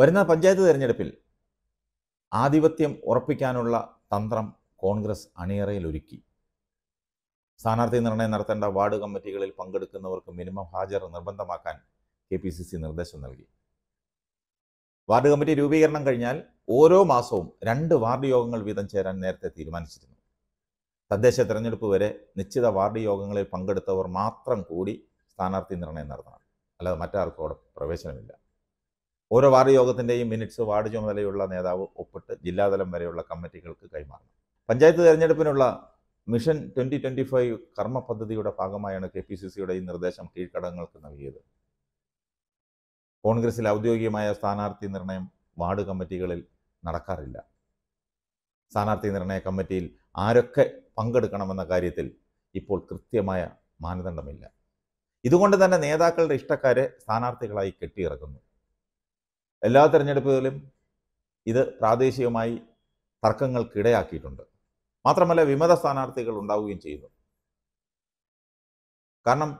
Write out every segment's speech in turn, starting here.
വരുന്ന പഞ്ചായത്ത് തിരഞ്ഞെടുപ്പിൽ ആധിപത്യം ഉറപ്പിക്കാനുള്ള തന്ത്രം കോൺഗ്രസ് അണിയറയിലൊരുക്കി സ്ഥാനാർത്ഥി നിർണയം നടത്തേണ്ട വാർഡ് കമ്മിറ്റികളിൽ പങ്കെടുക്കുന്നവർക്ക് മിനിമം ഹാജർ നിർബന്ധമാക്കാൻ കെ പി സി സി നിർദ്ദേശം നൽകി വാർഡ് കമ്മിറ്റി രൂപീകരണം കഴിഞ്ഞാൽ ഓരോ മാസവും രണ്ട് വാർഡ് യോഗങ്ങൾ വീതം ചേരാൻ നേരത്തെ തീരുമാനിച്ചിരുന്നു തദ്ദേശ തെരഞ്ഞെടുപ്പ് വരെ നിശ്ചിത വാർഡ് യോഗങ്ങളിൽ പങ്കെടുത്തവർ മാത്രം കൂടി സ്ഥാനാർത്ഥി നിർണയം നടത്തണം അല്ലാതെ മറ്റാർക്കും അവിടെ പ്രവേശനമില്ല ഓരോ വാർഡ് യോഗത്തിൻ്റെയും മിനിറ്റ്സ് വാർഡ് ചുമതലയുള്ള നേതാവ് ഒപ്പിട്ട് ജില്ലാതലം വരെയുള്ള കമ്മിറ്റികൾക്ക് കൈമാറണം പഞ്ചായത്ത് തെരഞ്ഞെടുപ്പിനുള്ള മിഷൻ ട്വൻ്റി ട്വൻ്റി ഫൈവ് കർമ്മ പദ്ധതിയുടെ ഭാഗമായാണ് കെ പി സി സിയുടെ ഈ നിർദ്ദേശം കീഴ്ഘടകങ്ങൾക്ക് നൽകിയത് കോൺഗ്രസിൽ ഔദ്യോഗികമായ സ്ഥാനാർത്ഥി നിർണയം വാർഡ് കമ്മിറ്റികളിൽ നടക്കാറില്ല സ്ഥാനാർത്ഥി നിർണയ കമ്മിറ്റിയിൽ ആരൊക്കെ പങ്കെടുക്കണമെന്ന കാര്യത്തിൽ ഇപ്പോൾ കൃത്യമായ മാനദണ്ഡമില്ല ഇതുകൊണ്ട് തന്നെ നേതാക്കളുടെ ഇഷ്ടക്കാരെ സ്ഥാനാർത്ഥികളായി കെട്ടിയിറക്കുന്നു എല്ലാ തെരഞ്ഞെടുപ്പുകളിലും ഇത് പ്രാദേശികമായി തർക്കങ്ങൾക്കിടയാക്കിയിട്ടുണ്ട് മാത്രമല്ല വിമത സ്ഥാനാർത്ഥികൾ ഉണ്ടാവുകയും ചെയ്യുന്നു കാരണം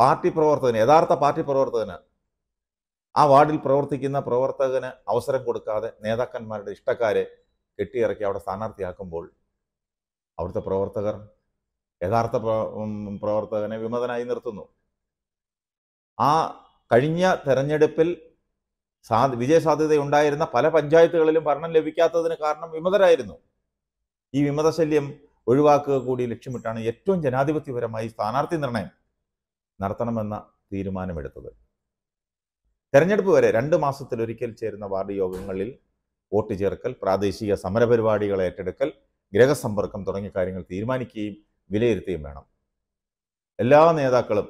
പാർട്ടി പ്രവർത്തകന് യഥാർത്ഥ പാർട്ടി പ്രവർത്തകന് ആ വാർഡിൽ പ്രവർത്തിക്കുന്ന പ്രവർത്തകന് അവസരം കൊടുക്കാതെ നേതാക്കന്മാരുടെ ഇഷ്ടക്കാരെ കെട്ടിയിറക്കി അവിടെ സ്ഥാനാർത്ഥിയാക്കുമ്പോൾ അവിടുത്തെ പ്രവർത്തകർ യഥാർത്ഥ പ്രവർത്തകനെ വിമതനായി നിർത്തുന്നു ആ കഴിഞ്ഞ തെരഞ്ഞെടുപ്പിൽ സാ ഉണ്ടായിരുന്ന പല പഞ്ചായത്തുകളിലും ഭരണം ലഭിക്കാത്തതിന് കാരണം വിമതരായിരുന്നു ഈ വിമതശല്യം ഒഴിവാക്കുക കൂടി ലക്ഷ്യമിട്ടാണ് ഏറ്റവും ജനാധിപത്യപരമായി സ്ഥാനാർത്ഥി നിർണയം നടത്തണമെന്ന തീരുമാനമെടുത്തത് തെരഞ്ഞെടുപ്പ് വരെ രണ്ട് മാസത്തിലൊരിക്കൽ ചേരുന്ന വാർഡ് യോഗങ്ങളിൽ വോട്ട് ചേർക്കൽ പ്രാദേശിക സമരപരിപാടികൾ ഏറ്റെടുക്കൽ ഗ്രഹസമ്പർക്കം തുടങ്ങിയ കാര്യങ്ങൾ തീരുമാനിക്കുകയും വിലയിരുത്തുകയും വേണം എല്ലാ നേതാക്കളും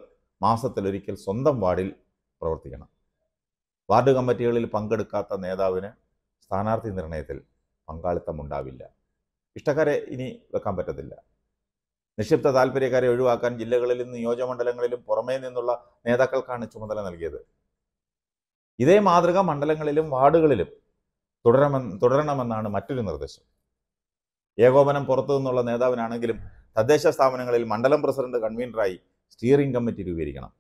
മാസത്തിലൊരിക്കൽ സ്വന്തം വാർഡിൽ പ്രവർത്തിക്കണം വാർഡ് കമ്മിറ്റികളിൽ പങ്കെടുക്കാത്ത നേതാവിന് സ്ഥാനാർത്ഥി നിർണയത്തിൽ പങ്കാളിത്തമുണ്ടാവില്ല ഇഷ്ടക്കാരെ ഇനി വെക്കാൻ പറ്റത്തില്ല നിക്ഷിപ്ത താല്പര്യക്കാരെ ഒഴിവാക്കാൻ ജില്ലകളിലും നിയോജകമണ്ഡലങ്ങളിലും പുറമേ നിന്നുള്ള നേതാക്കൾക്കാണ് ചുമതല നൽകിയത് ഇതേ മാതൃക മണ്ഡലങ്ങളിലും വാർഡുകളിലും തുടരണമെന്ന് തുടരണമെന്നാണ് മറ്റൊരു നിർദ്ദേശം ഏകോപനം പുറത്തു നിന്നുള്ള നേതാവിനാണെങ്കിലും തദ്ദേശ സ്ഥാപനങ്ങളിൽ മണ്ഡലം പ്രസിഡന്റ് കൺവീനറായി സ്റ്റിയറിംഗ് കമ്മിറ്റി രൂപീകരിക്കണം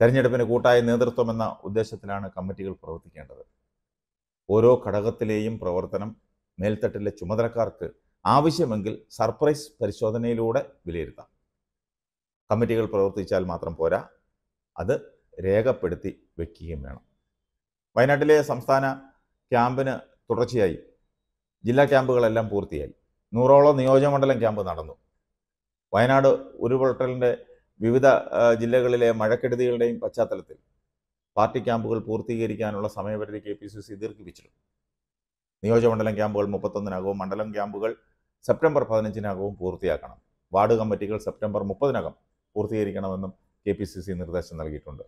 തെരഞ്ഞെടുപ്പിന് കൂട്ടായ നേതൃത്വം എന്ന ഉദ്ദേശത്തിലാണ് കമ്മിറ്റികൾ പ്രവർത്തിക്കേണ്ടത് ഓരോ ഘടകത്തിലെയും പ്രവർത്തനം മേൽത്തട്ടിലെ ചുമതലക്കാർക്ക് ആവശ്യമെങ്കിൽ സർപ്രൈസ് പരിശോധനയിലൂടെ വിലയിരുത്താം കമ്മിറ്റികൾ പ്രവർത്തിച്ചാൽ മാത്രം പോരാ അത് രേഖപ്പെടുത്തി വെക്കുകയും വേണം വയനാട്ടിലെ സംസ്ഥാന ക്യാമ്പിന് തുടർച്ചയായി ജില്ലാ ക്യാമ്പുകളെല്ലാം പൂർത്തിയായി നൂറോളം നിയോജകമണ്ഡലം ക്യാമ്പ് നടന്നു വയനാട് ഉരുപൊട്ടലിൻ്റെ വിവിധ ജില്ലകളിലെ മഴക്കെടുതികളുടെയും പശ്ചാത്തലത്തിൽ പാർട്ടി ക്യാമ്പുകൾ പൂർത്തീകരിക്കാനുള്ള സമയപരിധി കെ പി സി സി ദീർഘിപ്പിച്ചിട്ടുണ്ട് നിയോജകമണ്ഡലം ക്യാമ്പുകൾ മുപ്പത്തൊന്നിനകവും മണ്ഡലം ക്യാമ്പുകൾ സെപ്റ്റംബർ പതിനഞ്ചിനകവും പൂർത്തിയാക്കണം വാർഡ് കമ്മിറ്റികൾ സെപ്റ്റംബർ മുപ്പതിനകം പൂർത്തീകരിക്കണമെന്നും കെ പി സി സി നിർദ്ദേശം നൽകിയിട്ടുണ്ട്